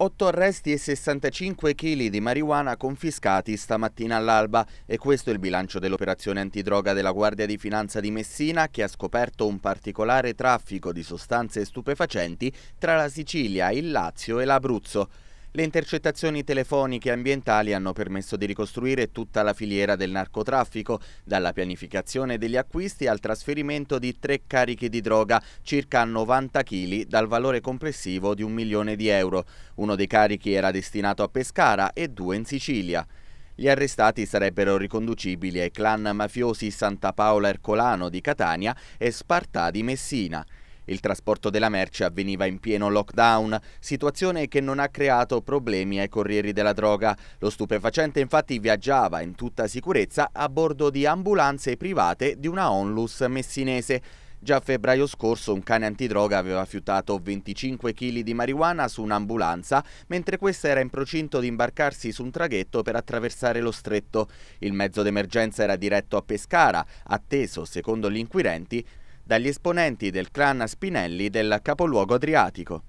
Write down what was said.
8 arresti e 65 kg di marijuana confiscati stamattina all'alba e questo è il bilancio dell'operazione antidroga della Guardia di Finanza di Messina che ha scoperto un particolare traffico di sostanze stupefacenti tra la Sicilia, il Lazio e l'Abruzzo. Le intercettazioni telefoniche e ambientali hanno permesso di ricostruire tutta la filiera del narcotraffico, dalla pianificazione degli acquisti al trasferimento di tre carichi di droga, circa 90 kg, dal valore complessivo di un milione di euro. Uno dei carichi era destinato a Pescara e due in Sicilia. Gli arrestati sarebbero riconducibili ai clan mafiosi Santa Paola Ercolano di Catania e Spartà di Messina. Il trasporto della merce avveniva in pieno lockdown, situazione che non ha creato problemi ai corrieri della droga. Lo stupefacente infatti viaggiava in tutta sicurezza a bordo di ambulanze private di una onlus messinese. Già a febbraio scorso un cane antidroga aveva fiutato 25 kg di marijuana su un'ambulanza, mentre questa era in procinto di imbarcarsi su un traghetto per attraversare lo stretto. Il mezzo d'emergenza era diretto a Pescara, atteso, secondo gli inquirenti, dagli esponenti del clan Spinelli del capoluogo adriatico.